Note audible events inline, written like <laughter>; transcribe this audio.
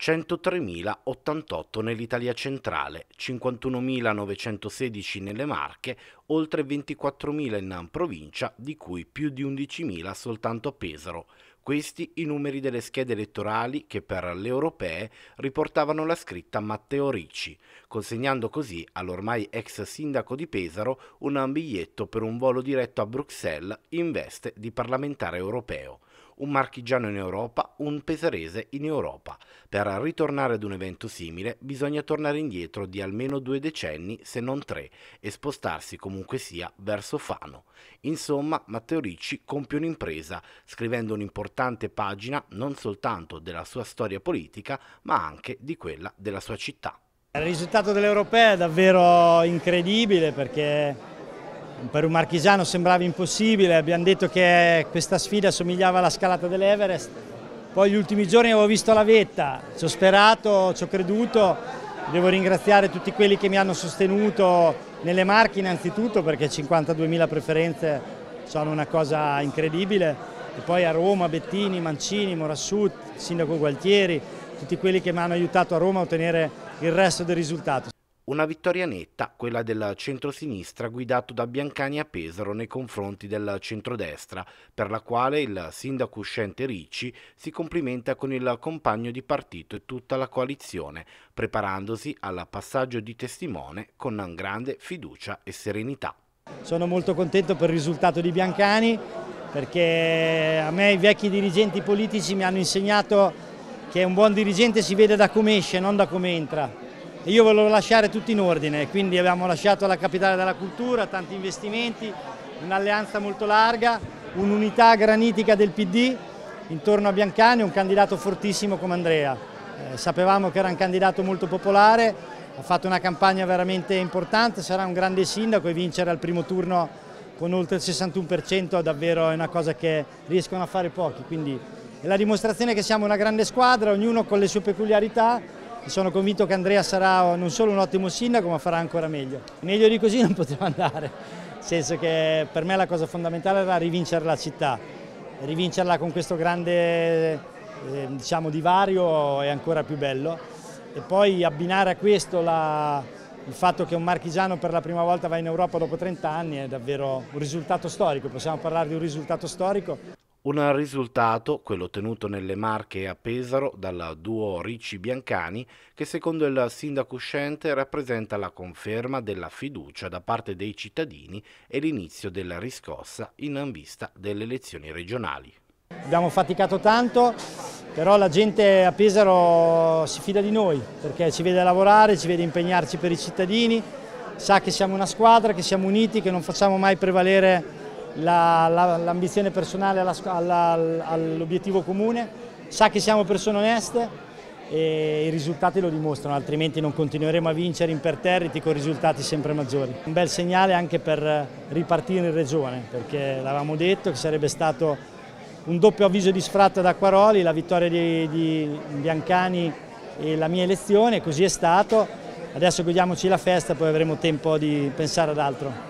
103.088 nell'Italia centrale, 51.916 nelle Marche, oltre 24.000 in provincia, di cui più di 11.000 soltanto a Pesaro. Questi i numeri delle schede elettorali che per le europee riportavano la scritta Matteo Ricci, consegnando così all'ormai ex sindaco di Pesaro un biglietto per un volo diretto a Bruxelles in veste di parlamentare europeo un marchigiano in Europa, un pesarese in Europa. Per ritornare ad un evento simile bisogna tornare indietro di almeno due decenni, se non tre, e spostarsi comunque sia verso Fano. Insomma, Matteo Ricci compie un'impresa, scrivendo un'importante pagina non soltanto della sua storia politica, ma anche di quella della sua città. Il risultato dell'Europea è davvero incredibile perché per un marchigiano sembrava impossibile, abbiamo detto che questa sfida somigliava alla scalata dell'Everest, poi gli ultimi giorni avevo visto la vetta, ci ho sperato, ci ho creduto, devo ringraziare tutti quelli che mi hanno sostenuto nelle marche innanzitutto perché 52.000 preferenze sono una cosa incredibile e poi a Roma Bettini, Mancini, Morassut, Sindaco Gualtieri, tutti quelli che mi hanno aiutato a Roma a ottenere il resto del risultato. Una vittoria netta, quella del centro-sinistra guidato da Biancani a Pesaro nei confronti del centrodestra, per la quale il sindaco uscente Ricci si complimenta con il compagno di partito e tutta la coalizione, preparandosi al passaggio di testimone con grande fiducia e serenità. Sono molto contento per il risultato di Biancani perché a me i vecchi dirigenti politici mi hanno insegnato che un buon dirigente si vede da come esce, non da come entra io volevo lasciare tutto in ordine, quindi abbiamo lasciato la capitale della cultura, tanti investimenti, un'alleanza molto larga, un'unità granitica del PD intorno a Biancani, un candidato fortissimo come Andrea. Eh, sapevamo che era un candidato molto popolare, ha fatto una campagna veramente importante, sarà un grande sindaco e vincere al primo turno con oltre il 61% è davvero una cosa che riescono a fare pochi, quindi è la dimostrazione che siamo una grande squadra, ognuno con le sue peculiarità, sono convinto che Andrea sarà non solo un ottimo sindaco ma farà ancora meglio. Meglio di così <laughs> non poteva andare, nel senso che per me la cosa fondamentale era rivincere la città, rivincerla con questo grande eh, diciamo, divario è ancora più bello e poi abbinare a questo la, il fatto che un marchigiano per la prima volta va in Europa dopo 30 anni è davvero un risultato storico, possiamo parlare di un risultato storico. Un risultato, quello ottenuto nelle Marche e a Pesaro dal duo Ricci Biancani, che secondo il sindaco uscente rappresenta la conferma della fiducia da parte dei cittadini e l'inizio della riscossa in vista delle elezioni regionali. Abbiamo faticato tanto, però la gente a Pesaro si fida di noi perché ci vede lavorare, ci vede impegnarci per i cittadini, sa che siamo una squadra, che siamo uniti, che non facciamo mai prevalere l'ambizione la, personale all'obiettivo all comune, sa che siamo persone oneste e i risultati lo dimostrano, altrimenti non continueremo a vincere imperterriti con risultati sempre maggiori. Un bel segnale anche per ripartire in regione, perché l'avevamo detto che sarebbe stato un doppio avviso di sfratto ad Acquaroli, la vittoria di, di Biancani e la mia elezione, così è stato. Adesso godiamoci la festa, poi avremo tempo di pensare ad altro.